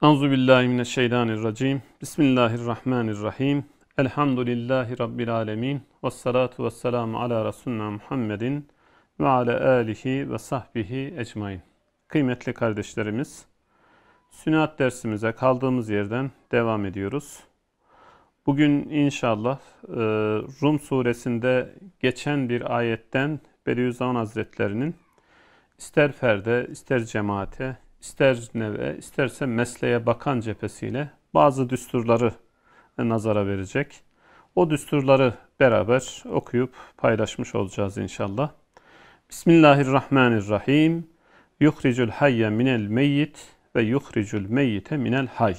Anzu billahi mineşşeytanirracim. Bismillahirrahmanirrahim. Elhamdülillahi rabbil alamin. Ves salatu vesselamu ala resulina Muhammedin ve ala alihi ve sahbihi ecmaîn. Kıymetli kardeşlerimiz, sünat dersimize kaldığımız yerden devam ediyoruz. Bugün inşallah e, Rum suresinde geçen bir ayetten Bediüzzaman Hazretlerinin ister ferde, ister cemaate, ister neve isterse mesleğe bakan cephesiyle bazı düsturları nazara verecek. O düsturları beraber okuyup paylaşmış olacağız inşallah. Bismillahirrahmanirrahim. Yuhricul hayye minel meyyit ve yuhricul meyyite minel hay.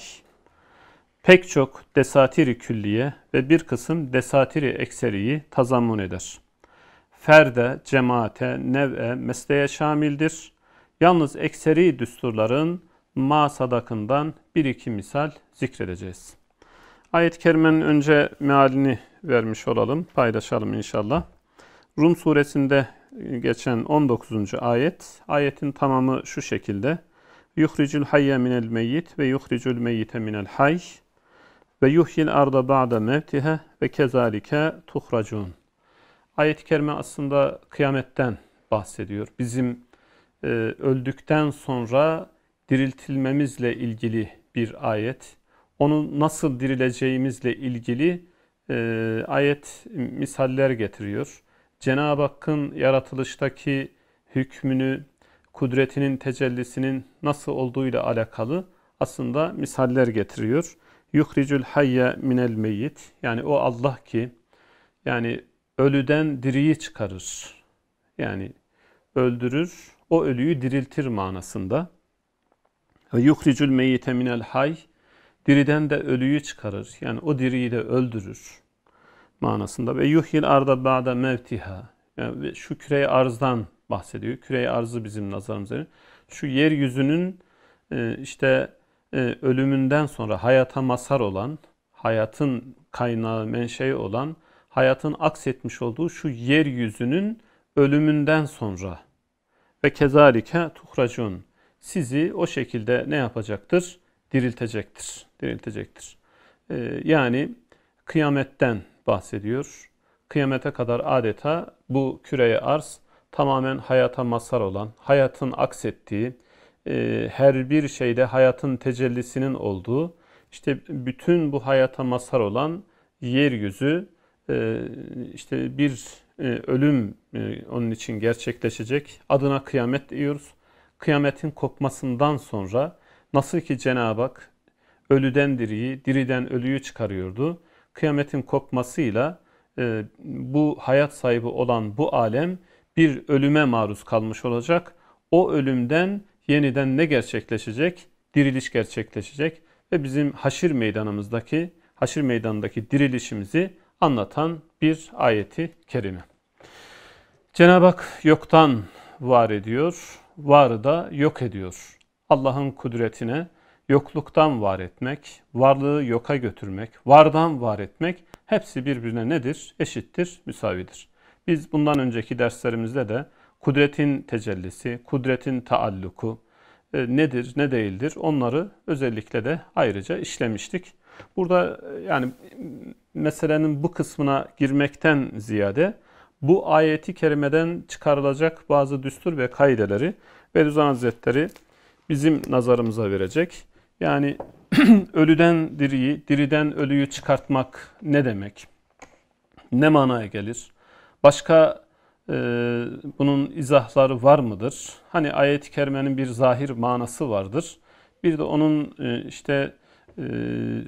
Pek çok desatiri külliye ve bir kısım desatiri ekseriyi tazammun eder. Ferde, cemaate, nev'e, mesleğe şamildir.'' Yalnız ekseri düsturların ma sadakından bir iki misal zikredeceğiz. Ayet-i Kerime'nin önce mealini vermiş olalım, paylaşalım inşallah. Rum suresinde e, geçen 19. ayet, ayetin tamamı şu şekilde. Yuhricul hayye minel meyyit ve yuhricul meyyite minel hayy ve yuhyil arda ba'da mevtihe ve kezalike tuhracun. Ayet-i kerime aslında kıyametten bahsediyor. Bizim e, öldükten sonra diriltilmemizle ilgili bir ayet. Onu nasıl dirileceğimizle ilgili e, ayet misaller getiriyor. Cenab-ı Hakk'ın yaratılıştaki hükmünü, kudretinin tecellisinin nasıl olduğuyla alakalı aslında misaller getiriyor. Yuhricül hayye minel meyyit yani o Allah ki yani ölüden diriyi çıkarır. Yani öldürür o ölüyü diriltir manasında. Ve yuhricül meyyite minel hay diriden de ölüyü çıkarır. Yani o diriyi de öldürür manasında. Ve yuhil arda ba'da mevtiha. Yani şu küreyi arzdan bahsediyor. Küreyi arzı bizim nazarımızda. Şu yeryüzünün e, işte e, ölümünden sonra hayata masar olan, hayatın kaynağı, menşei olan, hayatın aksetmiş olduğu şu yeryüzünün ölümünden sonra ve kezalike tuhracun. Sizi o şekilde ne yapacaktır? Diriltecektir. Diriltecektir. Ee, yani kıyametten bahsediyor. Kıyamete kadar adeta bu küreye arz tamamen hayata masar olan, hayatın aksettiği, e, her bir şeyde hayatın tecellisinin olduğu, işte bütün bu hayata masar olan yeryüzü e, işte bir e, ölüm e, onun için gerçekleşecek. Adına kıyamet diyoruz. Kıyametin kopmasından sonra nasıl ki Cenab-ı Hak ölüden diriyi, diriden ölüyü çıkarıyordu. Kıyametin kopmasıyla e, bu hayat sahibi olan bu alem bir ölüme maruz kalmış olacak. O ölümden yeniden ne gerçekleşecek? Diriliş gerçekleşecek ve bizim haşir meydanımızdaki, haşir meydanındaki dirilişimizi anlatan bir ayeti kerime. Cenab-ı Hak yoktan var ediyor, varı da yok ediyor. Allah'ın kudretine yokluktan var etmek, varlığı yoka götürmek, vardan var etmek hepsi birbirine nedir? Eşittir, müsavidir. Biz bundan önceki derslerimizde de kudretin tecellisi, kudretin taalluku e, nedir, ne değildir onları özellikle de ayrıca işlemiştik. Burada e, yani meselenin bu kısmına girmekten ziyade bu ayeti kerimeden çıkarılacak bazı düstur ve kaideleri Bediüzzaman Hazretleri bizim nazarımıza verecek. Yani ölüden diriyi, diriden ölüyü çıkartmak ne demek? Ne manaya gelir? Başka e, bunun izahları var mıdır? Hani ayet-i kerimenin bir zahir manası vardır. Bir de onun e, işte ee,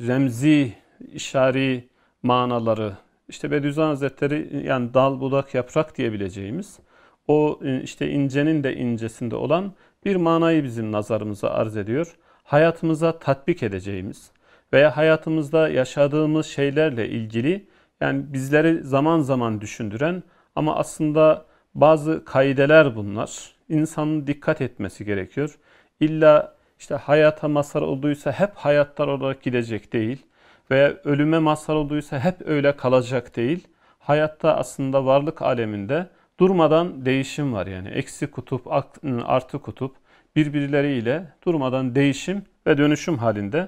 remzi, işari manaları, işte Bediüzzaman Hazretleri yani dal, budak, yaprak diyebileceğimiz o e, işte incenin de incesinde olan bir manayı bizim nazarımıza arz ediyor. Hayatımıza tatbik edeceğimiz veya hayatımızda yaşadığımız şeylerle ilgili yani bizleri zaman zaman düşündüren ama aslında bazı kaideler bunlar. İnsanın dikkat etmesi gerekiyor. İlla işte hayata mazhar olduysa hep hayatlar olarak gidecek değil veya ölüme mazhar olduysa hep öyle kalacak değil. Hayatta aslında varlık aleminde durmadan değişim var yani. Eksi kutup, ıı, artı kutup birbirleriyle durmadan değişim ve dönüşüm halinde.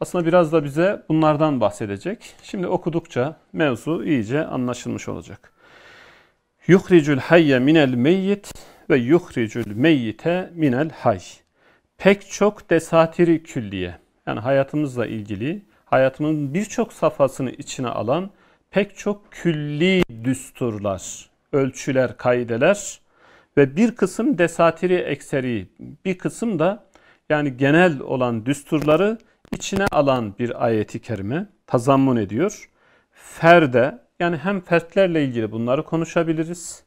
Aslında biraz da bize bunlardan bahsedecek. Şimdi okudukça mevzu iyice anlaşılmış olacak. Yuhricül hayye minel meyyit ve yuhricül meyyite minel hayy pek çok desatiri külliye yani hayatımızla ilgili hayatımızın birçok safhasını içine alan pek çok külli düsturlar, ölçüler, kaideler ve bir kısım desatiri ekseri, bir kısım da yani genel olan düsturları içine alan bir ayeti kerime tazammun ediyor. Ferde yani hem fertlerle ilgili bunları konuşabiliriz.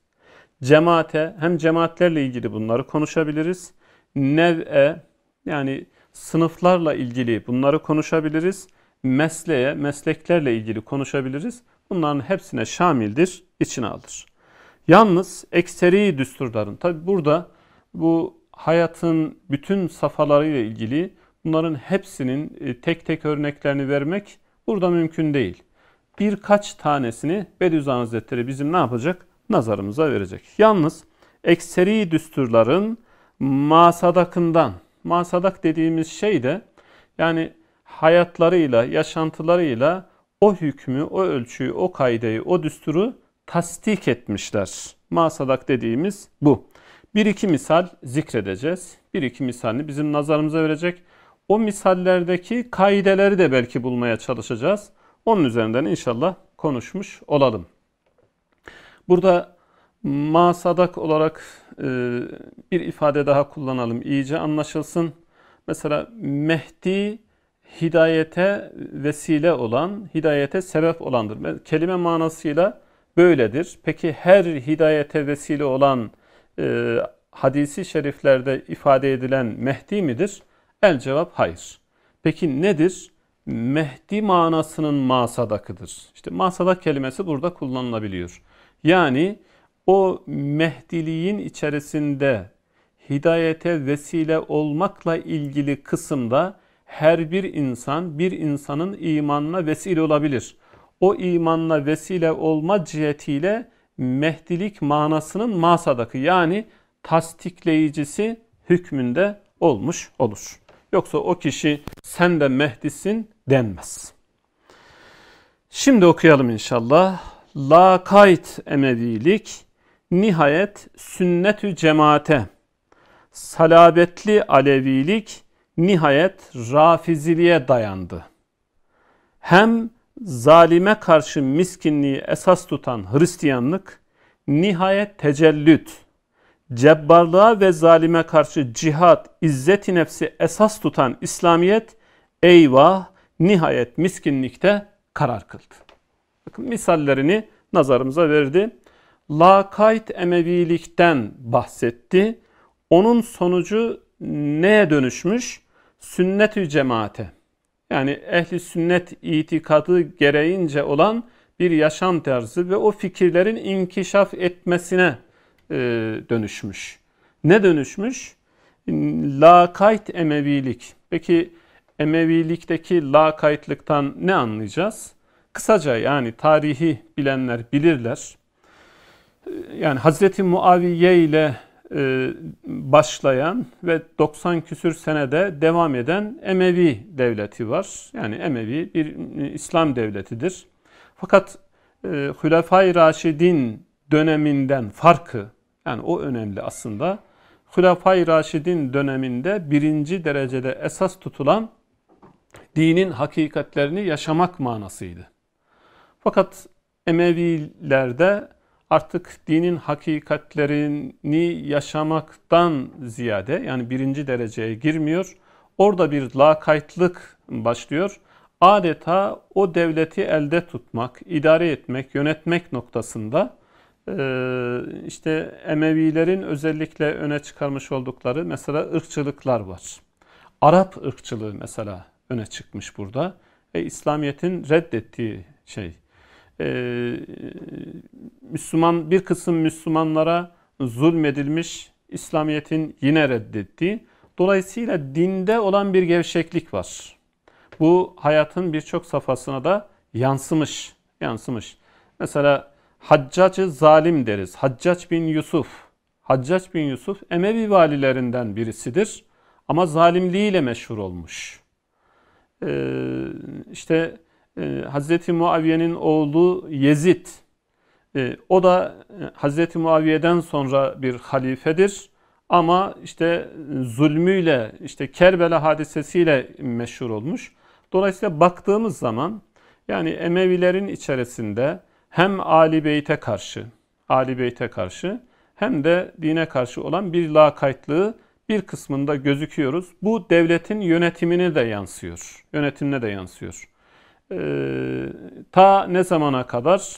Cemaate hem cemaatlerle ilgili bunları konuşabiliriz nev'e yani sınıflarla ilgili bunları konuşabiliriz. Mesleğe, mesleklerle ilgili konuşabiliriz. Bunların hepsine şamildir, içine alır. Yalnız ekseri düsturların, tabi burada bu hayatın bütün safalarıyla ilgili bunların hepsinin e, tek tek örneklerini vermek burada mümkün değil. Birkaç tanesini Bediüzzaman Hazretleri bizim ne yapacak? Nazarımıza verecek. Yalnız ekseri düsturların masadakından. Masadak dediğimiz şey de yani hayatlarıyla, yaşantılarıyla o hükmü, o ölçüyü, o kaideyi, o düsturu tasdik etmişler. Masadak dediğimiz bu. Bir iki misal zikredeceğiz. Bir iki misalini bizim nazarımıza verecek. O misallerdeki kaideleri de belki bulmaya çalışacağız. Onun üzerinden inşallah konuşmuş olalım. Burada masadak olarak e, bir ifade daha kullanalım iyice anlaşılsın. Mesela Mehdi hidayete vesile olan, hidayete sebep olandır. Kelime manasıyla böyledir. Peki her hidayete vesile olan e, hadisi şeriflerde ifade edilen Mehdi midir? El cevap hayır. Peki nedir? Mehdi manasının masadakıdır. İşte masadak kelimesi burada kullanılabiliyor. Yani o mehdiliğin içerisinde hidayete vesile olmakla ilgili kısımda her bir insan bir insanın imanına vesile olabilir. O imanla vesile olma cihetiyle mehdilik manasının masadaki yani tasdikleyicisi hükmünde olmuş olur. Yoksa o kişi sen de mehdisin denmez. Şimdi okuyalım inşallah. Lakayt emedilik Nihayet sünnetü cemaate, salabetli Alevilik nihayet rafiziliğe dayandı. Hem zalime karşı miskinliği esas tutan Hristiyanlık nihayet tecellüt, cebbarlığa ve zalime karşı cihat, izzeti nefsi esas tutan İslamiyet eyvah nihayet miskinlikte karar kıldı. Bakın misallerini nazarımıza verdi lakayt Emevilikten bahsetti. Onun sonucu neye dönüşmüş? Sünnet-i cemaate. Yani ehli sünnet itikadı gereğince olan bir yaşam tarzı ve o fikirlerin inkişaf etmesine e, dönüşmüş. Ne dönüşmüş? Lakayt Emevilik. Peki Emevilikteki lakaytlıktan ne anlayacağız? Kısaca yani tarihi bilenler bilirler yani Hazreti Muaviye ile e, başlayan ve 90 küsür senede devam eden Emevi devleti var. Yani Emevi bir e, İslam devletidir. Fakat e, Hülefai Raşidin döneminden farkı yani o önemli aslında. Hülefai Raşidin döneminde birinci derecede esas tutulan dinin hakikatlerini yaşamak manasıydı. Fakat Emevilerde artık dinin hakikatlerini yaşamaktan ziyade yani birinci dereceye girmiyor. Orada bir lakaytlık başlıyor. Adeta o devleti elde tutmak, idare etmek, yönetmek noktasında e, işte Emevilerin özellikle öne çıkarmış oldukları mesela ırkçılıklar var. Arap ırkçılığı mesela öne çıkmış burada. E, İslamiyet'in reddettiği şey e, Müslüman bir kısım Müslümanlara zulmedilmiş İslamiyet'in yine reddettiği. Dolayısıyla dinde olan bir gevşeklik var. Bu hayatın birçok safhasına da yansımış. Yansımış. Mesela Haccacı zalim deriz. Haccac bin Yusuf. Haccac bin Yusuf Emevi valilerinden birisidir. Ama zalimliğiyle meşhur olmuş. Ee, işte ee, Hazreti Muaviye'nin oğlu Yezid. Ee, o da e, Hazreti Muaviye'den sonra bir halifedir. Ama işte zulmüyle, işte Kerbela hadisesiyle meşhur olmuş. Dolayısıyla baktığımız zaman yani Emevilerin içerisinde hem Ali Beyt'e karşı, Ali Beyt'e karşı hem de dine karşı olan bir lakaytlığı bir kısmında gözüküyoruz. Bu devletin yönetimine de yansıyor. Yönetimine de yansıyor. Ee, ta ne zamana kadar?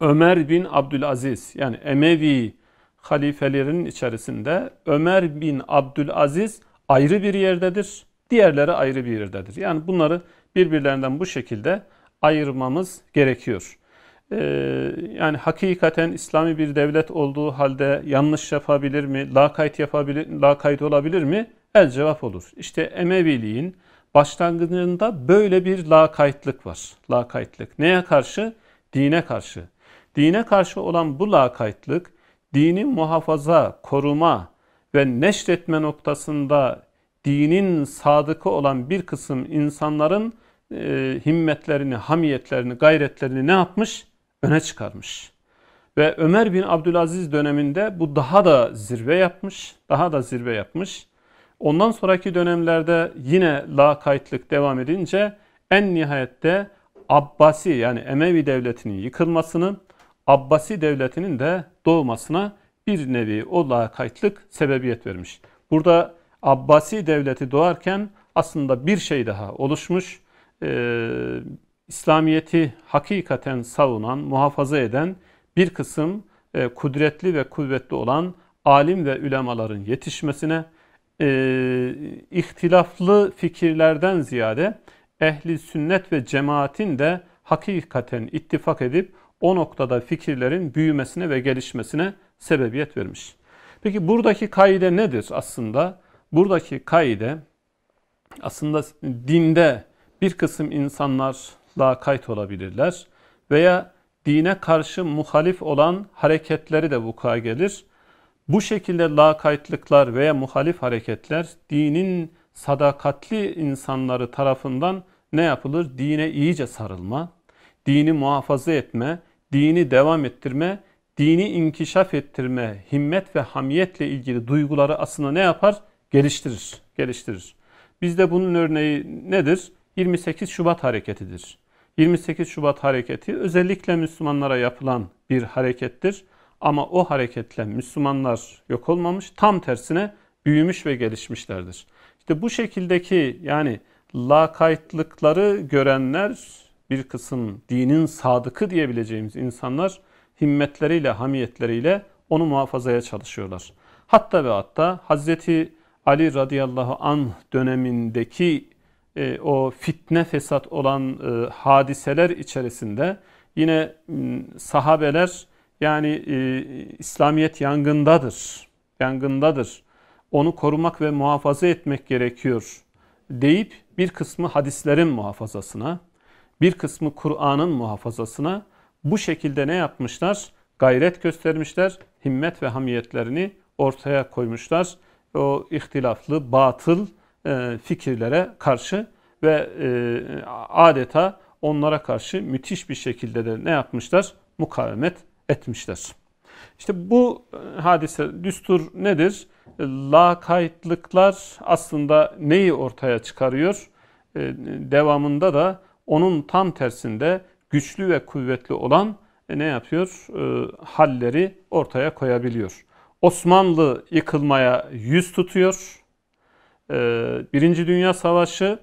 Ömer bin Abdülaziz yani Emevi halifelerinin içerisinde Ömer bin Abdülaziz ayrı bir yerdedir. Diğerleri ayrı bir yerdedir. Yani bunları birbirlerinden bu şekilde ayırmamız gerekiyor. Ee, yani hakikaten İslami bir devlet olduğu halde yanlış yapabilir mi? Lakayt yapabilir, lakayt olabilir mi? El cevap olur. İşte Emeviliğin başlangıcında böyle bir lakaytlık var. Lakaytlık neye karşı? Dine karşı. Dine karşı olan bu lakaytlık dinin muhafaza, koruma ve neşretme noktasında dinin sadıkı olan bir kısım insanların e, himmetlerini, hamiyetlerini, gayretlerini ne yapmış? Öne çıkarmış. Ve Ömer bin Abdülaziz döneminde bu daha da zirve yapmış. Daha da zirve yapmış. Ondan sonraki dönemlerde yine lakaytlık devam edince en nihayette Abbasi yani Emevi devletinin yıkılmasının Abbasi devletinin de doğmasına bir nevi o lakaytlık sebebiyet vermiş. Burada Abbasi devleti doğarken aslında bir şey daha oluşmuş. Ee, İslamiyeti hakikaten savunan, muhafaza eden bir kısım e, kudretli ve kuvvetli olan alim ve ülemaların yetişmesine, e, ihtilaflı fikirlerden ziyade ehli sünnet ve cemaatin de hakikaten ittifak edip o noktada fikirlerin büyümesine ve gelişmesine sebebiyet vermiş. Peki buradaki kaide nedir aslında? Buradaki kaide aslında dinde bir kısım insanlarla kayıt olabilirler veya dine karşı muhalif olan hareketleri de vuku'a gelir. Bu şekilde lakaytlıklar veya muhalif hareketler dinin sadakatli insanları tarafından ne yapılır? Dine iyice sarılma, dini muhafaza etme, dini devam ettirme, dini inkişaf ettirme, himmet ve hamiyetle ilgili duyguları aslında ne yapar? Geliştirir, geliştirir. Bizde bunun örneği nedir? 28 Şubat hareketidir. 28 Şubat hareketi özellikle Müslümanlara yapılan bir harekettir. Ama o hareketle Müslümanlar yok olmamış, tam tersine büyümüş ve gelişmişlerdir. İşte bu şekildeki yani lakaytlıkları görenler bir kısım dinin sadıkı diyebileceğimiz insanlar himmetleriyle, hamiyetleriyle onu muhafazaya çalışıyorlar. Hatta ve hatta Hazreti Ali radıyallahu an dönemindeki e, o fitne fesat olan e, hadiseler içerisinde yine m, sahabeler yani e, İslamiyet yangındadır. Yangındadır. Onu korumak ve muhafaza etmek gerekiyor deyip bir kısmı hadislerin muhafazasına, bir kısmı Kur'an'ın muhafazasına bu şekilde ne yapmışlar? Gayret göstermişler, himmet ve hamiyetlerini ortaya koymuşlar. O ihtilaflı, batıl e, fikirlere karşı ve e, adeta onlara karşı müthiş bir şekilde de ne yapmışlar? Mukavemet etmişler. İşte bu e, hadise, düstur nedir? Lakaytlıklar aslında neyi ortaya çıkarıyor? E, devamında da onun tam tersinde güçlü ve kuvvetli olan e, ne yapıyor? Halleri ortaya koyabiliyor. Osmanlı yıkılmaya yüz tutuyor. Birinci Dünya Savaşı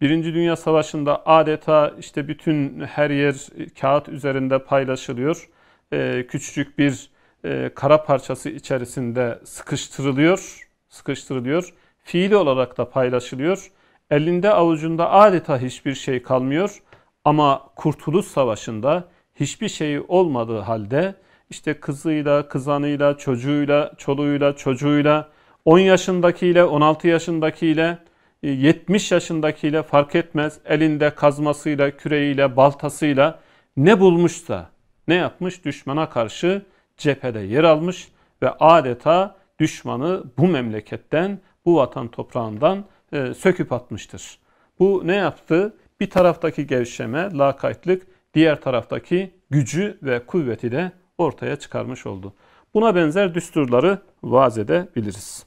Birinci Dünya Savaşı'nda adeta işte bütün her yer kağıt üzerinde paylaşılıyor e, küçücük bir e, kara parçası içerisinde sıkıştırılıyor, sıkıştırılıyor. Fiili olarak da paylaşılıyor. Elinde avucunda adeta hiçbir şey kalmıyor. Ama Kurtuluş Savaşı'nda hiçbir şey olmadığı halde işte kızıyla, kızanıyla, çocuğuyla, çoluğuyla, çocuğuyla, 10 yaşındakiyle, 16 yaşındakiyle, 70 e, yaşındakiyle fark etmez elinde kazmasıyla, küreğiyle, baltasıyla ne bulmuşsa ne yapmış? Düşmana karşı cephede yer almış ve adeta düşmanı bu memleketten, bu vatan toprağından e, söküp atmıştır. Bu ne yaptı? Bir taraftaki gevşeme, lakaytlık, diğer taraftaki gücü ve kuvveti de ortaya çıkarmış oldu. Buna benzer düsturları vaz edebiliriz.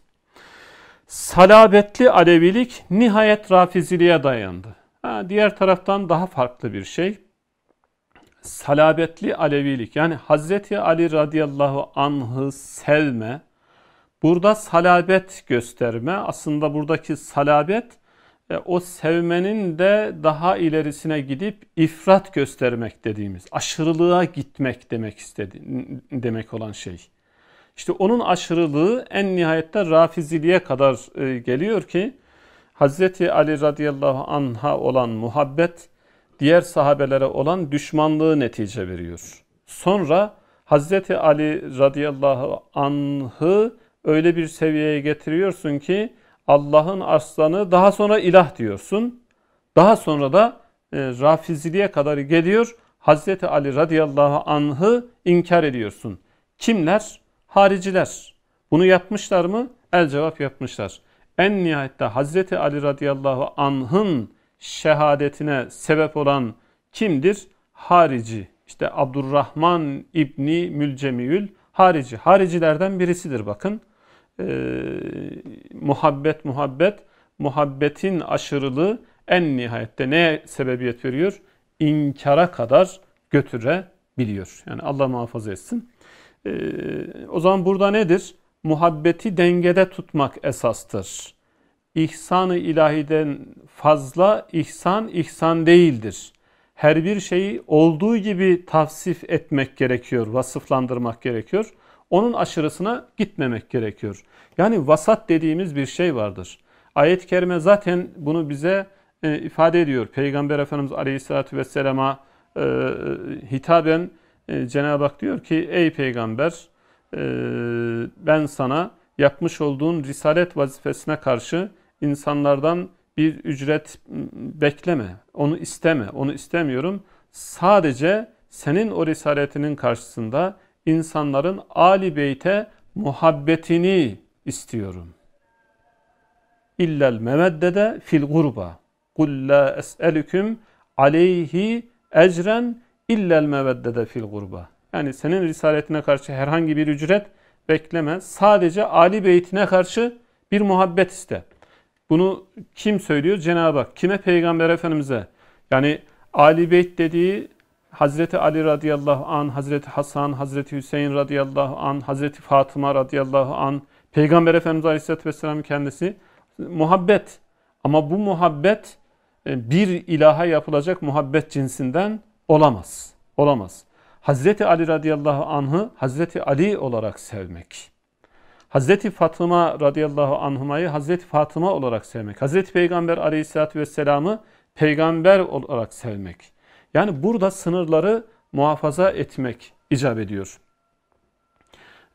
Salabetli Alevilik nihayet Rafiziliğe dayandı. Ha, diğer taraftan daha farklı bir şey salabetli Alevilik yani Hazreti Ali radıyallahu anh'ı sevme, burada salabet gösterme. Aslında buradaki salabet e, o sevmenin de daha ilerisine gidip ifrat göstermek dediğimiz, aşırılığa gitmek demek istedi demek olan şey. İşte onun aşırılığı en nihayette rafiziliğe kadar e, geliyor ki Hazreti Ali radıyallahu anha olan muhabbet diğer sahabelere olan düşmanlığı netice veriyor. Sonra Hazreti Ali radıyallahu anh'ı öyle bir seviyeye getiriyorsun ki Allah'ın aslanı daha sonra ilah diyorsun. Daha sonra da e, rafiziliğe kadar geliyor. Hazreti Ali radıyallahu anh'ı inkar ediyorsun. Kimler? Hariciler. Bunu yapmışlar mı? El cevap yapmışlar. En nihayette Hazreti Ali radıyallahu anh'ın şehadetine sebep olan kimdir? Harici. İşte Abdurrahman İbni Mülcemiül harici. Haricilerden birisidir bakın. Ee, muhabbet muhabbet. Muhabbetin aşırılığı en nihayette neye sebebiyet veriyor? İnkara kadar götürebiliyor. Yani Allah muhafaza etsin. Ee, o zaman burada nedir? Muhabbeti dengede tutmak esastır ihsan-ı ilahiden fazla ihsan ihsan değildir. Her bir şeyi olduğu gibi tavsif etmek gerekiyor, vasıflandırmak gerekiyor. Onun aşırısına gitmemek gerekiyor. Yani vasat dediğimiz bir şey vardır. Ayet-i Kerime zaten bunu bize e, ifade ediyor. Peygamber Efendimiz Aleyhisselatü Vesselam'a e, hitaben e, Cenab-ı Hak diyor ki ey peygamber e, ben sana yapmış olduğun risalet vazifesine karşı insanlardan bir ücret bekleme, onu isteme, onu istemiyorum. Sadece senin o risaletinin karşısında insanların Ali Beyt'e muhabbetini istiyorum. İllel meveddede fil gurba. Kul la es'elüküm aleyhi ecren illel meveddede fil gurba. Yani senin risaletine karşı herhangi bir ücret bekleme. Sadece Ali Beyt'ine karşı bir muhabbet iste. Bunu kim söylüyor? Cenab-ı Hak. Kime? Peygamber Efendimiz'e. Yani Ali Beyt dediği Hazreti Ali radıyallahu an, Hazreti Hasan, Hazreti Hüseyin radıyallahu an, Hazreti Fatıma radıyallahu an, Peygamber Efendimiz Aleyhisselatü Vesselam kendisi muhabbet. Ama bu muhabbet e, bir ilaha yapılacak muhabbet cinsinden olamaz. Olamaz. Hazreti Ali radıyallahu anh'ı Hazreti Ali olarak sevmek. Hazreti Fatıma radıyallahu anhumayı Hazreti Fatıma olarak sevmek. Hazreti Peygamber aleyhissalatü vesselam'ı peygamber olarak sevmek. Yani burada sınırları muhafaza etmek icap ediyor.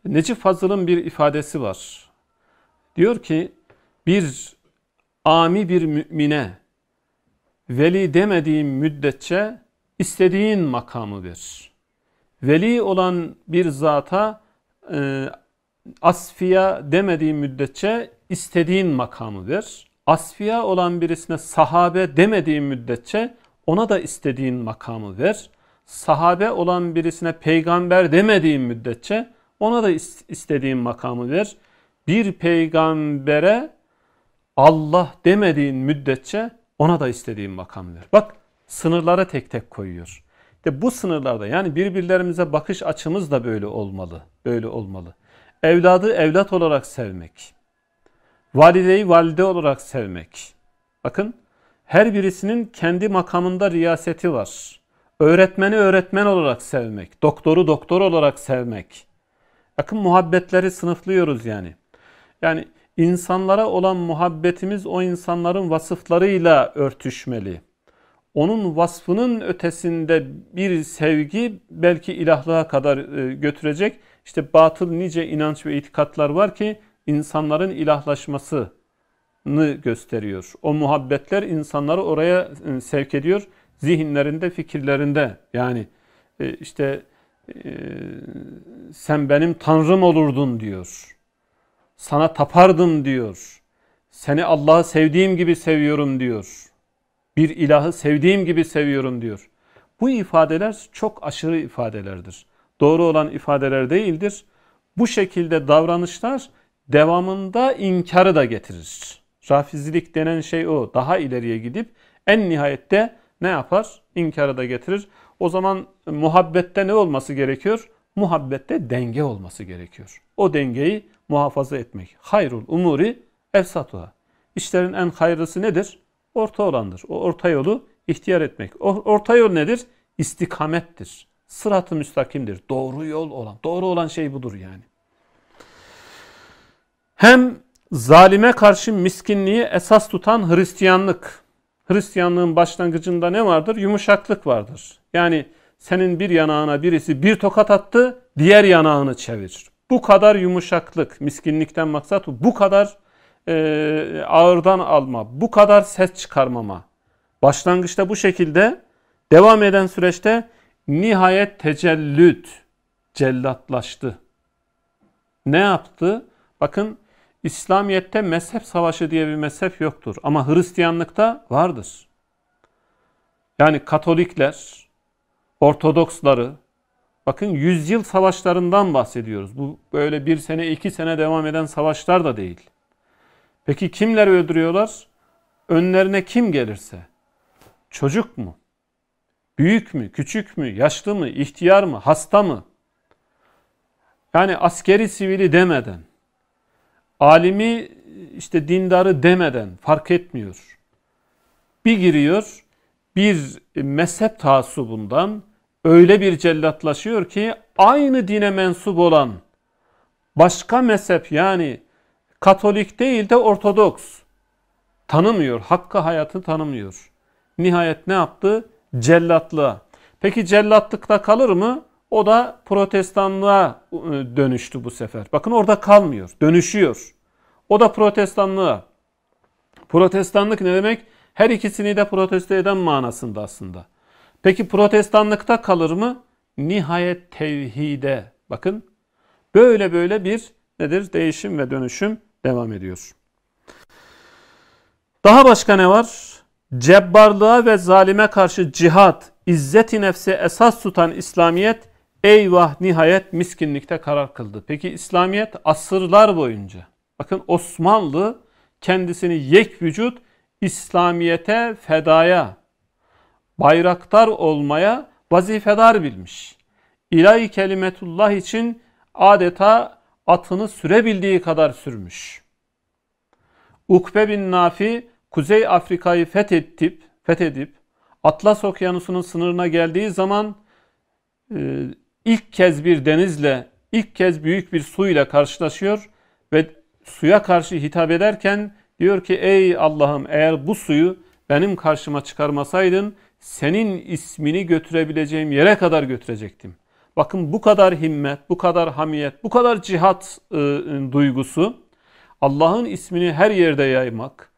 Necip Fazıl'ın bir ifadesi var. Diyor ki bir ami bir mümine veli demediğim müddetçe istediğin makamı ver. Veli olan bir zata e, asfiya demediği müddetçe istediğin makamı ver. Asfiya olan birisine sahabe demediği müddetçe ona da istediğin makamı ver. Sahabe olan birisine peygamber demediğin müddetçe ona da istediğin makamı ver. Bir peygambere Allah demediğin müddetçe ona da istediğin makamı ver. Bak sınırlara tek tek koyuyor. İşte bu sınırlarda yani birbirlerimize bakış açımız da böyle olmalı. Böyle olmalı evladı evlat olarak sevmek, valideyi valide olarak sevmek. Bakın her birisinin kendi makamında riyaseti var. Öğretmeni öğretmen olarak sevmek, doktoru doktor olarak sevmek. Bakın muhabbetleri sınıflıyoruz yani. Yani insanlara olan muhabbetimiz o insanların vasıflarıyla örtüşmeli. Onun vasfının ötesinde bir sevgi belki ilahlığa kadar e, götürecek işte batıl nice inanç ve itikatlar var ki insanların ilahlaşmasını gösteriyor. O muhabbetler insanları oraya e, sevk ediyor. Zihinlerinde, fikirlerinde yani e, işte e, sen benim tanrım olurdun diyor. Sana tapardım diyor. Seni Allah'ı sevdiğim gibi seviyorum diyor. Bir ilahı sevdiğim gibi seviyorum diyor. Bu ifadeler çok aşırı ifadelerdir doğru olan ifadeler değildir. Bu şekilde davranışlar devamında inkarı da getirir. Rafizilik denen şey o. Daha ileriye gidip en nihayette ne yapar? İnkarı da getirir. O zaman muhabbette ne olması gerekiyor? Muhabbette denge olması gerekiyor. O dengeyi muhafaza etmek. Hayrul umuri efsatuha. İşlerin en hayırlısı nedir? Orta olandır. O orta yolu ihtiyar etmek. O orta yol nedir? İstikamettir sırat-ı müstakimdir. Doğru yol olan. Doğru olan şey budur yani. Hem zalime karşı miskinliği esas tutan Hristiyanlık. Hristiyanlığın başlangıcında ne vardır? Yumuşaklık vardır. Yani senin bir yanağına birisi bir tokat attı, diğer yanağını çevir. Bu kadar yumuşaklık, miskinlikten maksat bu kadar e, ağırdan alma, bu kadar ses çıkarmama. Başlangıçta bu şekilde, devam eden süreçte Nihayet tecellüt cellatlaştı. Ne yaptı? Bakın İslamiyet'te mezhep savaşı diye bir mezhep yoktur. Ama Hristiyanlıkta vardır. Yani Katolikler, Ortodoksları, bakın yüzyıl savaşlarından bahsediyoruz. Bu böyle bir sene, iki sene devam eden savaşlar da değil. Peki kimler öldürüyorlar? Önlerine kim gelirse. Çocuk mu? Büyük mü, küçük mü, yaşlı mı, ihtiyar mı, hasta mı? Yani askeri sivili demeden, alimi işte dindarı demeden fark etmiyor. Bir giriyor, bir mezhep tasubundan öyle bir cellatlaşıyor ki aynı dine mensup olan başka mezhep yani Katolik değil de Ortodoks tanımıyor. Hakkı hayatı tanımıyor. Nihayet ne yaptı? cellatlığa. Peki cellatlıkta kalır mı? O da protestanlığa e, dönüştü bu sefer. Bakın orada kalmıyor, dönüşüyor. O da protestanlığa. Protestanlık ne demek? Her ikisini de Proteste eden manasında aslında. Peki protestanlıkta kalır mı? Nihayet tevhide. Bakın böyle böyle bir nedir? Değişim ve dönüşüm devam ediyor. Daha başka ne var? Cebbarlığa ve zalime karşı cihat, izzeti nefse esas tutan İslamiyet eyvah nihayet miskinlikte karar kıldı. Peki İslamiyet asırlar boyunca bakın Osmanlı kendisini yek vücut İslamiyete fedaya, bayraktar olmaya vazifedar bilmiş. İlahi kelimetullah için adeta atını sürebildiği kadar sürmüş. Ukbe bin Nafi Kuzey Afrika'yı fethedip, fethedip Atlas Okyanusu'nun sınırına geldiği zaman e, ilk kez bir denizle, ilk kez büyük bir su ile karşılaşıyor ve suya karşı hitap ederken diyor ki ey Allah'ım eğer bu suyu benim karşıma çıkarmasaydın senin ismini götürebileceğim yere kadar götürecektim. Bakın bu kadar himmet, bu kadar hamiyet, bu kadar cihat e, e duygusu Allah'ın ismini her yerde yaymak,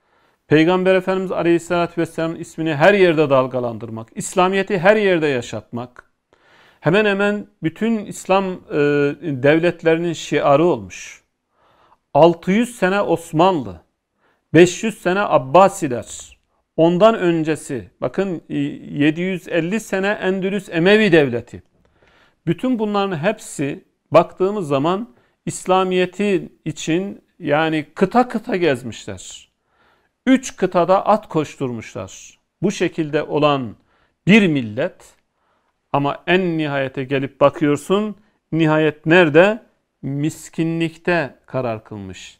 Peygamber Efendimiz Aleyhisselatü Vesselam'ın ismini her yerde dalgalandırmak, İslamiyet'i her yerde yaşatmak, hemen hemen bütün İslam e, devletlerinin şiarı olmuş. 600 sene Osmanlı, 500 sene Abbasiler, ondan öncesi bakın 750 e, sene Endülüs Emevi Devleti. Bütün bunların hepsi baktığımız zaman İslamiyeti için yani kıta kıta gezmişler üç kıtada at koşturmuşlar. Bu şekilde olan bir millet ama en nihayete gelip bakıyorsun nihayet nerede? Miskinlikte karar kılmış.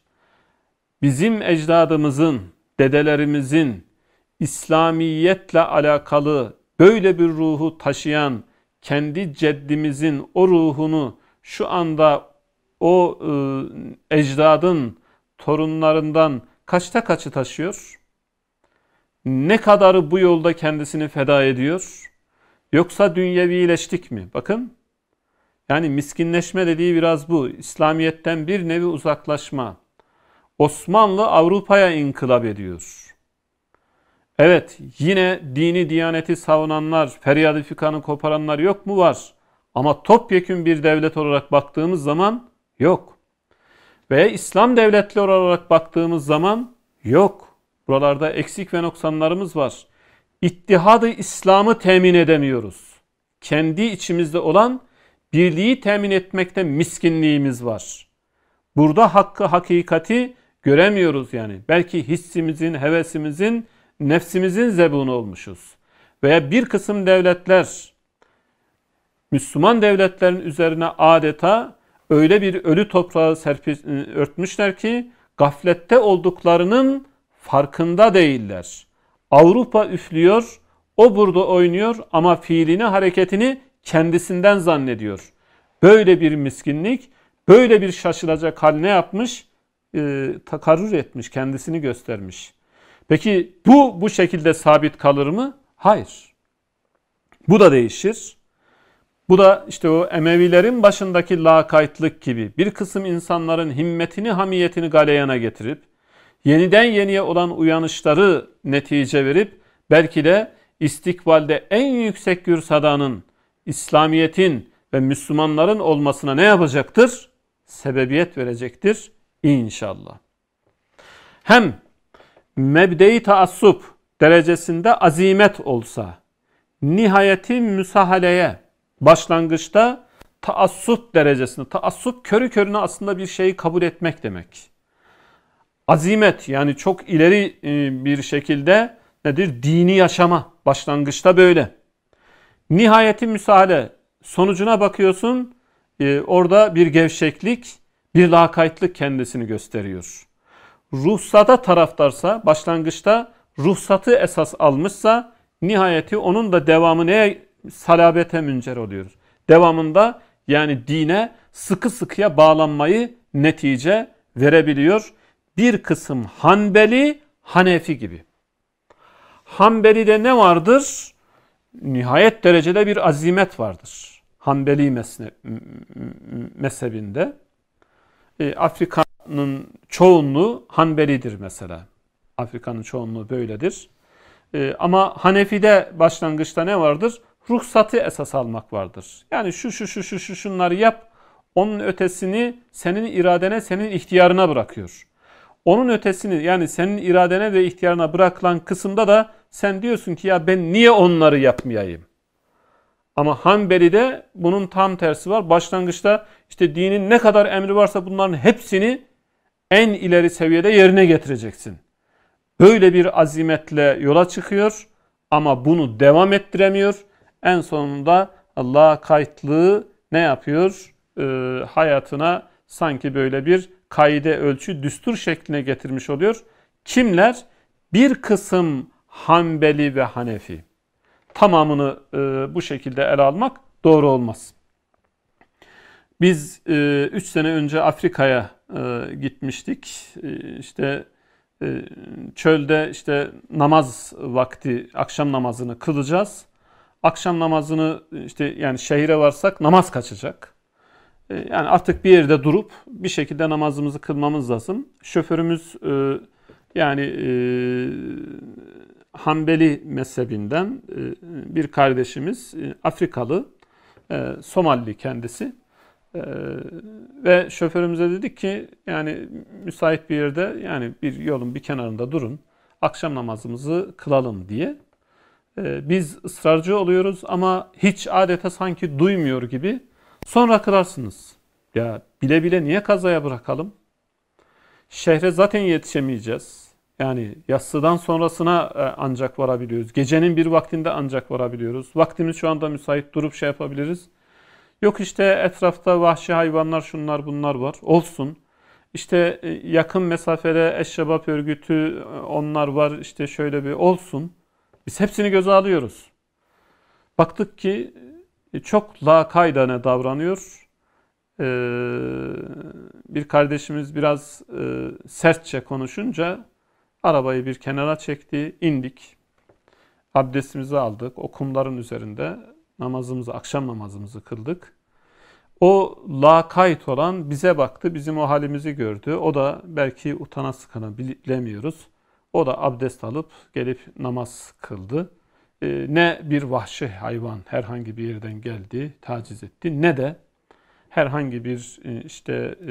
Bizim ecdadımızın, dedelerimizin İslamiyetle alakalı böyle bir ruhu taşıyan kendi ceddimizin o ruhunu şu anda o e, ecdadın torunlarından kaçta kaçı taşıyor? Ne kadarı bu yolda kendisini feda ediyor? Yoksa dünyevileştik mi? Bakın yani miskinleşme dediği biraz bu. İslamiyet'ten bir nevi uzaklaşma. Osmanlı Avrupa'ya inkılap ediyor. Evet yine dini diyaneti savunanlar, feryadı fikanı koparanlar yok mu var? Ama topyekün bir devlet olarak baktığımız zaman yok. Ve İslam devletleri olarak baktığımız zaman yok. Buralarda eksik ve noksanlarımız var. İttihadı İslam'ı temin edemiyoruz. Kendi içimizde olan birliği temin etmekte miskinliğimiz var. Burada hakkı, hakikati göremiyoruz yani. Belki hissimizin, hevesimizin, nefsimizin zebunu olmuşuz. Veya bir kısım devletler Müslüman devletlerin üzerine adeta öyle bir ölü toprağı serpi, e, örtmüşler ki gaflette olduklarının farkında değiller. Avrupa üflüyor, o burada oynuyor ama fiilini, hareketini kendisinden zannediyor. Böyle bir miskinlik, böyle bir şaşılacak hal ne yapmış? E, takarrur etmiş, kendisini göstermiş. Peki bu bu şekilde sabit kalır mı? Hayır. Bu da değişir. Bu da işte o Emevilerin başındaki lakaytlık gibi bir kısım insanların himmetini, hamiyetini galeyana getirip yeniden yeniye olan uyanışları netice verip belki de istikbalde en yüksek gürsadanın İslamiyet'in ve Müslümanların olmasına ne yapacaktır? Sebebiyet verecektir inşallah. Hem mebdeyi taassup derecesinde azimet olsa, nihayeti müsahaleye, başlangıçta taassup derecesinde. Taassup körü körüne aslında bir şeyi kabul etmek demek. Azimet yani çok ileri e, bir şekilde nedir? Dini yaşama. Başlangıçta böyle. Nihayeti müsaade. Sonucuna bakıyorsun e, orada bir gevşeklik, bir lakaytlık kendisini gösteriyor. Ruhsata taraftarsa, başlangıçta ruhsatı esas almışsa nihayeti onun da devamı neye salabete müncer oluyoruz. Devamında yani dine sıkı sıkıya bağlanmayı netice verebiliyor. Bir kısım Hanbeli, Hanefi gibi. Hanbeli'de ne vardır? Nihayet derecede bir azimet vardır. Hanbeli mezhebinde. E, Afrika'nın çoğunluğu Hanbelidir mesela. Afrika'nın çoğunluğu böyledir. E, ama Hanefi'de başlangıçta ne vardır? ruhsatı esas almak vardır. Yani şu şu şu şu şu şunları yap. Onun ötesini senin iradene, senin ihtiyarına bırakıyor. Onun ötesini yani senin iradene ve ihtiyarına bırakılan kısımda da sen diyorsun ki ya ben niye onları yapmayayım? Ama Hanbeli'de bunun tam tersi var. Başlangıçta işte dinin ne kadar emri varsa bunların hepsini en ileri seviyede yerine getireceksin. Böyle bir azimetle yola çıkıyor ama bunu devam ettiremiyor en sonunda Allah'a kayıtlığı ne yapıyor? E, hayatına sanki böyle bir kaide ölçü düstur şekline getirmiş oluyor. Kimler? Bir kısım Hanbeli ve Hanefi. Tamamını e, bu şekilde ele almak doğru olmaz. Biz 3 e, sene önce Afrika'ya e, gitmiştik. E, işte e, çölde işte namaz vakti, akşam namazını kılacağız akşam namazını e, işte yani şehire varsak namaz kaçacak. E, yani artık bir yerde durup bir şekilde namazımızı kılmamız lazım. Şoförümüz e, yani Hanbeli mezhebinden bir kardeşimiz Afrikalı, Somalili kendisi. ve şoförümüze dedik ki yani müsait bir yerde yani bir yolun bir kenarında durun. Akşam namazımızı kılalım diye. Ee, biz ısrarcı oluyoruz ama hiç adeta sanki duymuyor gibi sonra kırarsınız. Ya bile bile niye kazaya bırakalım? Şehre zaten yetişemeyeceğiz. Yani yatsıdan sonrasına e, ancak varabiliyoruz. Gecenin bir vaktinde ancak varabiliyoruz. Vaktimiz şu anda müsait durup şey yapabiliriz. Yok işte etrafta vahşi hayvanlar şunlar bunlar var. Olsun. İşte e, yakın mesafede eşrebap örgütü e, onlar var İşte şöyle bir olsun. Biz hepsini göze alıyoruz. Baktık ki e, çok lakaydane davranıyor. E, bir kardeşimiz biraz e, sertçe konuşunca arabayı bir kenara çekti, indik. Abdestimizi aldık. okumların üzerinde namazımızı, akşam namazımızı kıldık. O lakayt olan bize baktı, bizim o halimizi gördü. O da belki utana sıkana bilemiyoruz. O da abdest alıp gelip namaz kıldı. Ee, ne bir vahşi hayvan herhangi bir yerden geldi, taciz etti ne de herhangi bir e, işte e,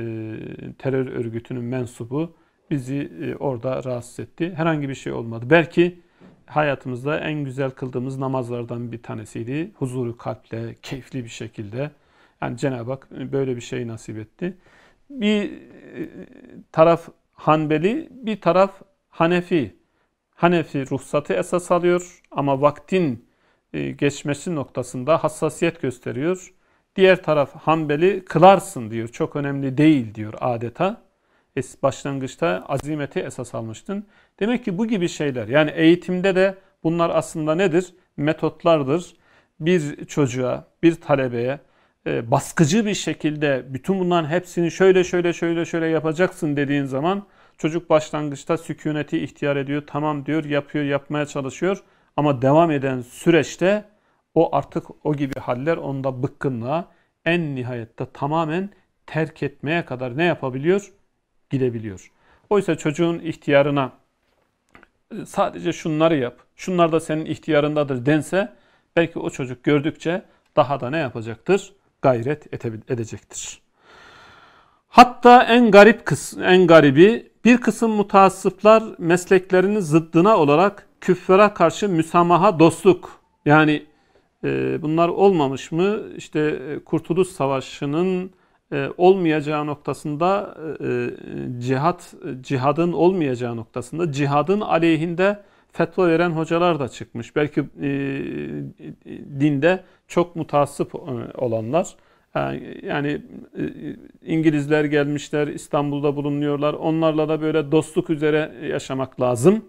terör örgütünün mensubu bizi e, orada rahatsız etti. Herhangi bir şey olmadı. Belki hayatımızda en güzel kıldığımız namazlardan bir tanesiydi. Huzuru kalple, keyifli bir şekilde. Yani Cenab-ı Hak böyle bir şey nasip etti. Bir taraf Hanbeli, bir taraf Hanefi, Hanefi ruhsatı esas alıyor ama vaktin e, geçmesi noktasında hassasiyet gösteriyor. Diğer taraf Hanbeli kılarsın diyor. Çok önemli değil diyor adeta. Başlangıçta azimeti esas almıştın. Demek ki bu gibi şeyler yani eğitimde de bunlar aslında nedir? Metotlardır. Bir çocuğa, bir talebeye e, baskıcı bir şekilde bütün bunların hepsini şöyle şöyle şöyle şöyle yapacaksın dediğin zaman Çocuk başlangıçta sükuneti ihtiyar ediyor. Tamam diyor, yapıyor, yapmaya çalışıyor. Ama devam eden süreçte o artık o gibi haller onda bıkkınlığa en nihayette tamamen terk etmeye kadar ne yapabiliyor? Gidebiliyor. Oysa çocuğun ihtiyarına e, sadece şunları yap, şunlar da senin ihtiyarındadır dense belki o çocuk gördükçe daha da ne yapacaktır? Gayret edecektir. Hatta en garip kısmı, en garibi bir kısım mutassıflar mesleklerinin zıddına olarak küffara karşı müsamaha dostluk yani e, bunlar olmamış mı işte e, Kurtuluş Savaşı'nın e, olmayacağı noktasında e, e, cihat cihadın olmayacağı noktasında cihadın aleyhinde fetva veren hocalar da çıkmış. Belki e, dinde çok mutassıp e, olanlar. Yani e, e, İngilizler gelmişler, İstanbul'da bulunuyorlar. Onlarla da böyle dostluk üzere yaşamak lazım.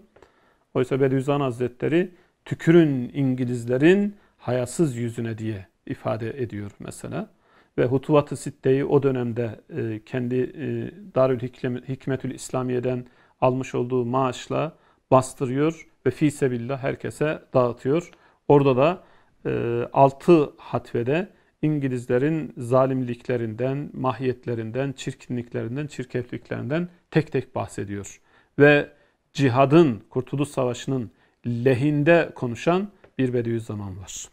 Oysa Bediüzzaman Hazretleri tükürün İngilizlerin hayasız yüzüne diye ifade ediyor mesela. Ve Hutuvat-ı Sitte'yi o dönemde e, kendi Darül Hikmetül İslamiye'den almış olduğu maaşla bastırıyor ve fi sebillah herkese dağıtıyor. Orada da 6 hatvede İngilizlerin zalimliklerinden, mahiyetlerinden, çirkinliklerinden, çirkefliklerinden tek tek bahsediyor. Ve cihadın, Kurtuluş Savaşı'nın lehinde konuşan bir Bediüzzaman var.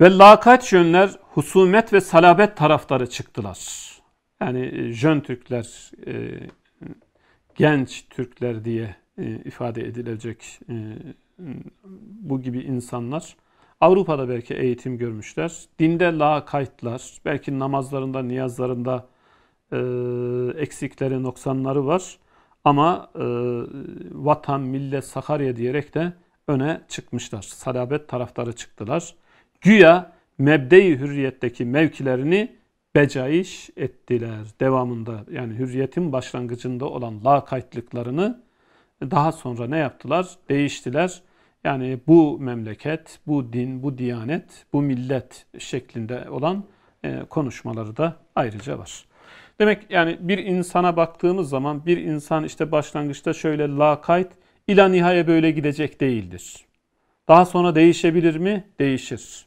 Ve lakayt jönler husumet ve salabet taraftarı çıktılar. Yani e, jön Türkler, e, genç Türkler diye e, ifade edilecek bu gibi insanlar Avrupa'da belki eğitim görmüşler. Dinde la kayıtlar, belki namazlarında, niyazlarında e, eksikleri, noksanları var. Ama e, vatan, millet, Sakarya diyerek de öne çıkmışlar. Salabet taraftarı çıktılar. Güya mebde-i hürriyetteki mevkilerini becaiş ettiler. Devamında yani hürriyetin başlangıcında olan la kayıtlıklarını daha sonra ne yaptılar? Değiştiler yani bu memleket, bu din, bu diyanet, bu millet şeklinde olan e, konuşmaları da ayrıca var. Demek yani bir insana baktığımız zaman bir insan işte başlangıçta şöyle lakayt ila nihaya böyle gidecek değildir. Daha sonra değişebilir mi? Değişir.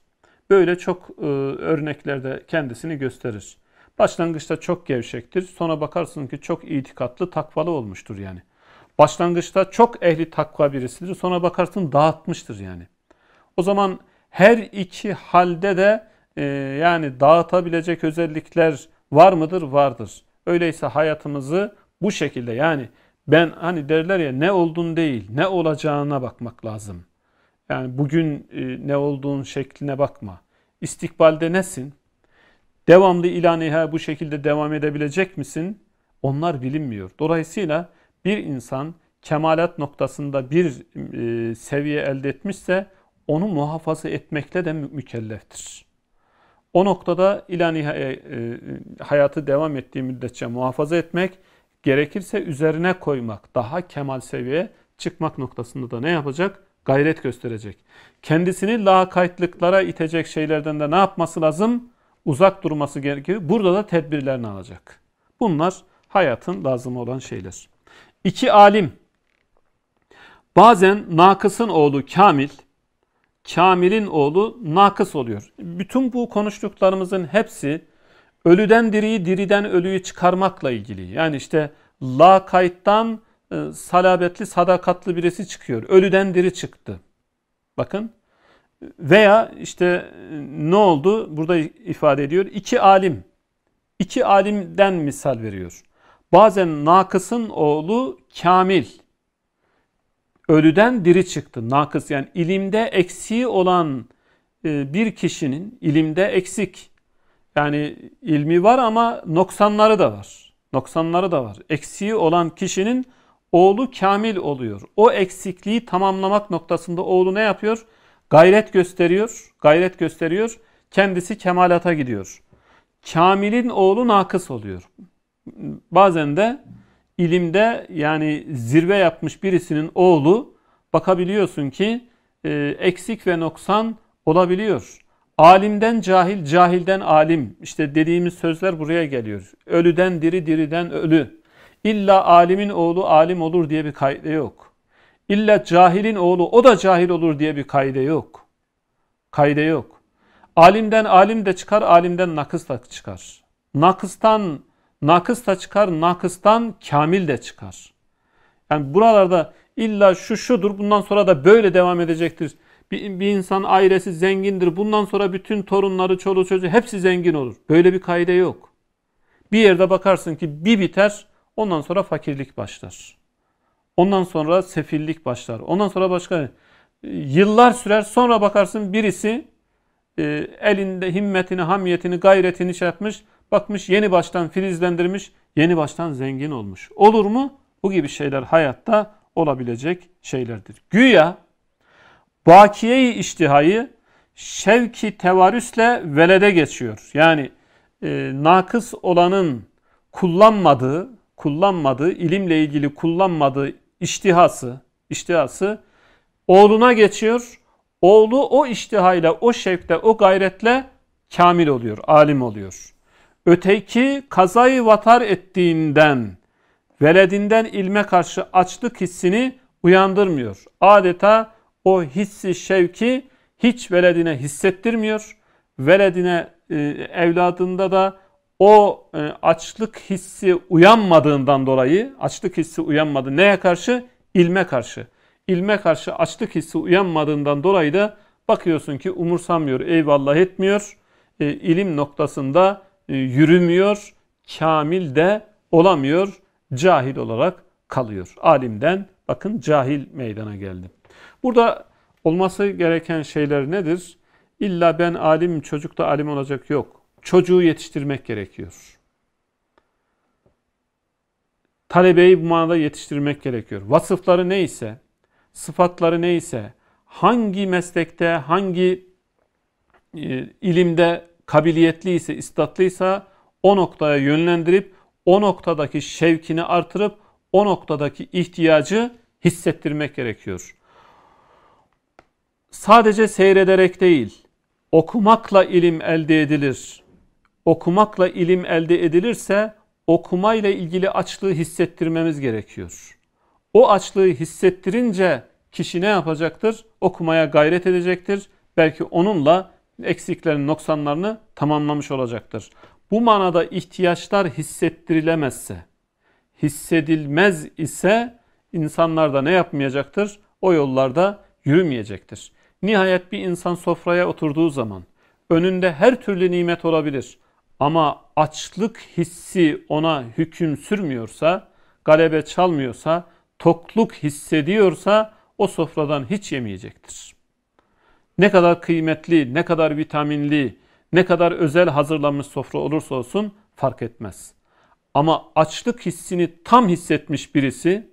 Böyle çok e, örneklerde kendisini gösterir. Başlangıçta çok gevşektir. Sonra bakarsın ki çok itikatlı, takvalı olmuştur yani. Başlangıçta çok ehli takva birisidir. Sonra bakarsın dağıtmıştır yani. O zaman her iki halde de e, yani dağıtabilecek özellikler var mıdır? Vardır. Öyleyse hayatımızı bu şekilde yani ben hani derler ya ne oldun değil ne olacağına bakmak lazım. Yani bugün e, ne olduğun şekline bakma. İstikbalde nesin? Devamlı ilan bu şekilde devam edebilecek misin? Onlar bilinmiyor. Dolayısıyla bir insan kemalat noktasında bir e, seviye elde etmişse onu muhafaza etmekle de mükelleftir. O noktada ilan e, e, hayatı devam ettiği müddetçe muhafaza etmek, gerekirse üzerine koymak, daha kemal seviyeye çıkmak noktasında da ne yapacak? Gayret gösterecek. Kendisini lakaytlıklara itecek şeylerden de ne yapması lazım? Uzak durması gerekiyor. Burada da tedbirlerini alacak. Bunlar hayatın lazım olan şeyler. İki alim. Bazen Nakıs'ın oğlu Kamil, Kamil'in oğlu Nakıs oluyor. Bütün bu konuştuklarımızın hepsi ölüden diriyi, diriden ölüyü çıkarmakla ilgili. Yani işte la kayıttan e, salabetli, sadakatli birisi çıkıyor. Ölüden diri çıktı. Bakın. Veya işte e, ne oldu? Burada ifade ediyor. İki alim. İki alimden misal veriyor. Bazen Nakıs'ın oğlu Kamil ölüden diri çıktı. Nakıs yani ilimde eksiği olan e, bir kişinin ilimde eksik. Yani ilmi var ama noksanları da var. Noksanları da var. Eksiği olan kişinin oğlu kamil oluyor. O eksikliği tamamlamak noktasında oğlu ne yapıyor? Gayret gösteriyor. Gayret gösteriyor. Kendisi kemalata gidiyor. Kamil'in oğlu nakıs oluyor bazen de ilimde yani zirve yapmış birisinin oğlu bakabiliyorsun ki e, eksik ve noksan olabiliyor. Alimden cahil, cahilden alim. İşte dediğimiz sözler buraya geliyor. Ölüden diri, diriden ölü. İlla alimin oğlu alim olur diye bir kaide yok. İlla cahilin oğlu o da cahil olur diye bir kaide yok. Kaide yok. Alimden alim de çıkar, alimden nakıs da çıkar. Nakıstan Nakıs da çıkar, nakıstan kamil de çıkar. Yani buralarda illa şu şudur, bundan sonra da böyle devam edecektir. Bir, bir insan ailesi zengindir, bundan sonra bütün torunları, çoluğu, çocuğu hepsi zengin olur. Böyle bir kaide yok. Bir yerde bakarsın ki bir biter, ondan sonra fakirlik başlar. Ondan sonra sefillik başlar. Ondan sonra başka yıllar sürer. Sonra bakarsın birisi e, elinde himmetini, hamiyetini, gayretini şey yapmış. Bakmış yeni baştan filizlendirmiş, yeni baştan zengin olmuş. Olur mu? Bu gibi şeyler hayatta olabilecek şeylerdir. Güya bakiye-i iştihayı şevki tevarüsle velede geçiyor. Yani e, nakıs olanın kullanmadığı, kullanmadığı, ilimle ilgili kullanmadığı iştihası, iştihası oğluna geçiyor. Oğlu o iştihayla, o şevkle, o gayretle kamil oluyor, alim oluyor. Öteki kazayı vatar ettiğinden veledinden ilme karşı açlık hissini uyandırmıyor. Adeta o hissi şevki hiç veledine hissettirmiyor. Veledine e, evladında da o e, açlık hissi uyanmadığından dolayı açlık hissi uyanmadı. Neye karşı? İlme karşı. İlme karşı açlık hissi uyanmadığından dolayı da bakıyorsun ki umursamıyor, eyvallah etmiyor. E, ilim noktasında e, yürümüyor, kamil de olamıyor, cahil olarak kalıyor. Alimden bakın cahil meydana geldi. Burada olması gereken şeyler nedir? İlla ben alim, çocuk da alim olacak yok. Çocuğu yetiştirmek gerekiyor. Talebeyi bu manada yetiştirmek gerekiyor. Vasıfları neyse, sıfatları neyse, hangi meslekte, hangi e, ilimde kabiliyetli ise, istatlıysa o noktaya yönlendirip o noktadaki şevkini artırıp o noktadaki ihtiyacı hissettirmek gerekiyor. Sadece seyrederek değil, okumakla ilim elde edilir. Okumakla ilim elde edilirse okumayla ilgili açlığı hissettirmemiz gerekiyor. O açlığı hissettirince kişi ne yapacaktır? Okumaya gayret edecektir. Belki onunla eksiklerin, noksanlarını tamamlamış olacaktır. Bu manada ihtiyaçlar hissettirilemezse, hissedilmez ise insanlar da ne yapmayacaktır? O yollarda yürümeyecektir. Nihayet bir insan sofraya oturduğu zaman önünde her türlü nimet olabilir ama açlık hissi ona hüküm sürmüyorsa, galebe çalmıyorsa, tokluk hissediyorsa o sofradan hiç yemeyecektir. Ne kadar kıymetli, ne kadar vitaminli, ne kadar özel hazırlanmış sofra olursa olsun fark etmez. Ama açlık hissini tam hissetmiş birisi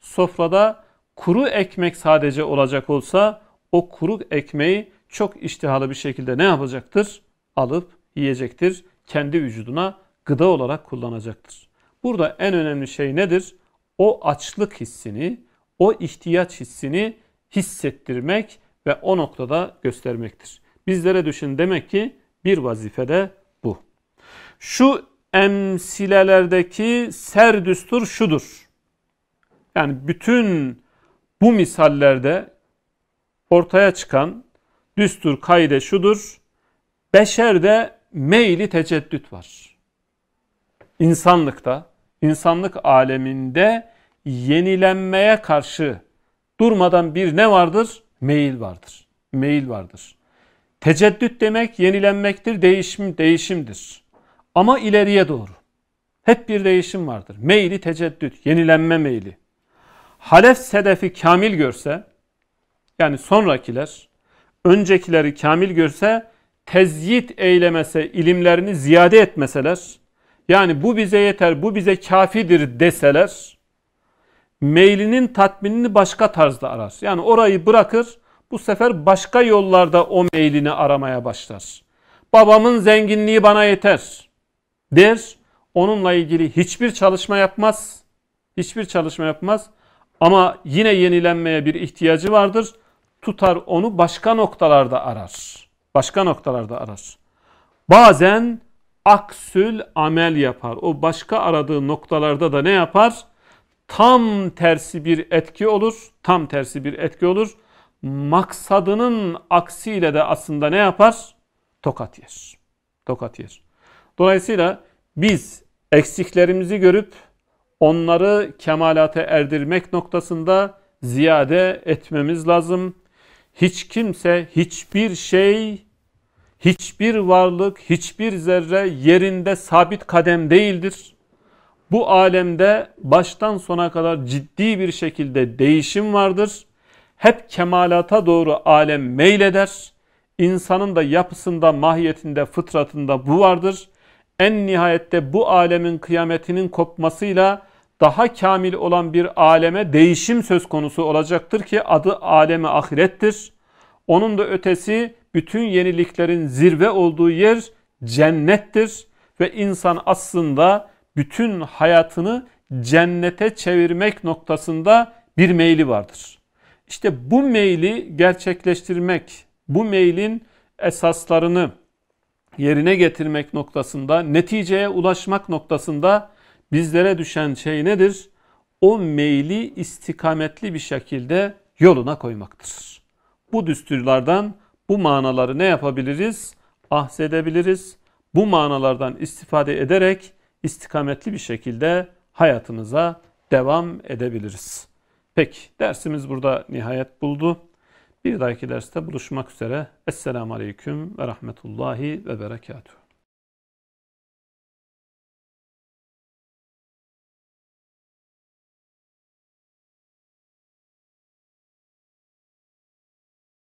sofrada kuru ekmek sadece olacak olsa o kuru ekmeği çok iştihalı bir şekilde ne yapacaktır? Alıp yiyecektir. Kendi vücuduna gıda olarak kullanacaktır. Burada en önemli şey nedir? O açlık hissini, o ihtiyaç hissini hissettirmek ve o noktada göstermektir. Bizlere düşün demek ki bir vazife de bu. Şu emsilelerdeki düstur şudur. Yani bütün bu misallerde ortaya çıkan düstur kaide şudur. Beşerde meyli teceddüt var. İnsanlıkta, insanlık aleminde yenilenmeye karşı durmadan bir ne vardır? Meyil vardır. Meyil vardır. Teceddüt demek yenilenmektir, değişim değişimdir. Ama ileriye doğru. Hep bir değişim vardır. Meyli teceddüt, yenilenme meyli. Halef sedefi kamil görse, yani sonrakiler, öncekileri kamil görse, tezyit eylemese, ilimlerini ziyade etmeseler, yani bu bize yeter, bu bize kafidir deseler, meylinin tatminini başka tarzda arar. Yani orayı bırakır bu sefer başka yollarda o meylini aramaya başlar. Babamın zenginliği bana yeter der. Onunla ilgili hiçbir çalışma yapmaz. Hiçbir çalışma yapmaz. Ama yine yenilenmeye bir ihtiyacı vardır. Tutar onu başka noktalarda arar. Başka noktalarda arar. Bazen aksül amel yapar. O başka aradığı noktalarda da ne yapar? tam tersi bir etki olur. Tam tersi bir etki olur. Maksadının aksiyle de aslında ne yapar? Tokat yer. Tokat yer. Dolayısıyla biz eksiklerimizi görüp onları kemalate erdirmek noktasında ziyade etmemiz lazım. Hiç kimse, hiçbir şey, hiçbir varlık, hiçbir zerre yerinde sabit kadem değildir bu alemde baştan sona kadar ciddi bir şekilde değişim vardır. Hep kemalata doğru alem meyleder. İnsanın da yapısında, mahiyetinde, fıtratında bu vardır. En nihayette bu alemin kıyametinin kopmasıyla daha kamil olan bir aleme değişim söz konusu olacaktır ki adı aleme ahirettir. Onun da ötesi bütün yeniliklerin zirve olduğu yer cennettir ve insan aslında bütün hayatını cennete çevirmek noktasında bir meyli vardır. İşte bu meyli gerçekleştirmek, bu meylin esaslarını yerine getirmek noktasında, neticeye ulaşmak noktasında bizlere düşen şey nedir? O meyli istikametli bir şekilde yoluna koymaktır. Bu düsturlardan bu manaları ne yapabiliriz? Ahsedebiliriz. Bu manalardan istifade ederek istikametli bir şekilde hayatımıza devam edebiliriz. Peki dersimiz burada nihayet buldu. Bir dahaki derste buluşmak üzere. Esselamu Aleyküm ve Rahmetullahi ve Berekatuhu.